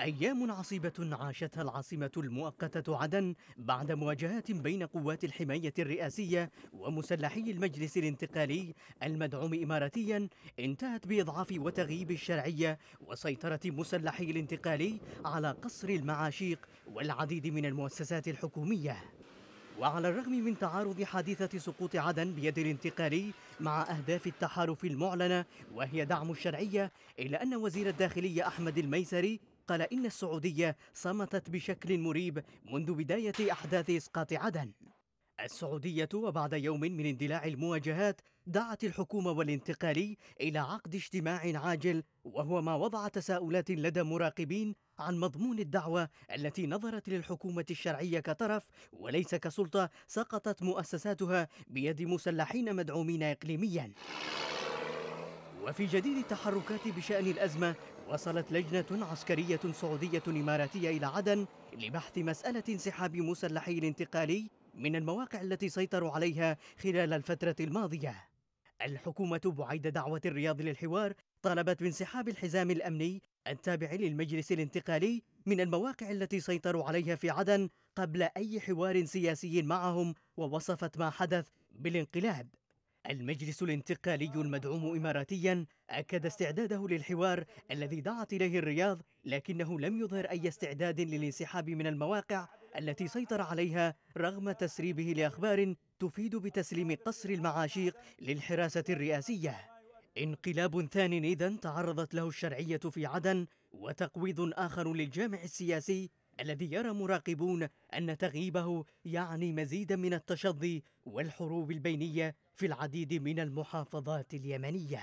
أيام عصيبة عاشتها العاصمة المؤقتة عدن بعد مواجهات بين قوات الحماية الرئاسية ومسلحي المجلس الانتقالي المدعوم إماراتيا انتهت بإضعاف وتغييب الشرعية وسيطرة مسلحي الانتقالي على قصر المعاشيق والعديد من المؤسسات الحكومية وعلى الرغم من تعارض حادثة سقوط عدن بيد الانتقالي مع أهداف التحالف المعلنة وهي دعم الشرعية إلا أن وزير الداخلية أحمد الميسري قال إن السعودية صمتت بشكل مريب منذ بداية أحداث إسقاط عدن السعودية وبعد يوم من اندلاع المواجهات دعت الحكومة والانتقالي إلى عقد اجتماع عاجل وهو ما وضع تساؤلات لدى مراقبين عن مضمون الدعوة التي نظرت للحكومة الشرعية كطرف وليس كسلطة سقطت مؤسساتها بيد مسلحين مدعومين إقليمياً وفي جديد التحركات بشأن الأزمة وصلت لجنة عسكرية سعودية إماراتية إلى عدن لبحث مسألة انسحاب مسلحي الانتقالي من المواقع التي سيطروا عليها خلال الفترة الماضية الحكومة بعيد دعوة الرياض للحوار طالبت بانسحاب الحزام الأمني التابع للمجلس الانتقالي من المواقع التي سيطروا عليها في عدن قبل أي حوار سياسي معهم ووصفت ما حدث بالانقلاب المجلس الانتقالي المدعوم إماراتيا أكد استعداده للحوار الذي دعت إليه الرياض لكنه لم يظهر أي استعداد للانسحاب من المواقع التي سيطر عليها رغم تسريبه لأخبار تفيد بتسليم قصر المعاشيق للحراسة الرئاسية انقلاب ثان إذا تعرضت له الشرعية في عدن وتقويض آخر للجامع السياسي الذي يرى مراقبون أن تغييبه يعني مزيدا من التشظي والحروب البينية في العديد من المحافظات اليمنية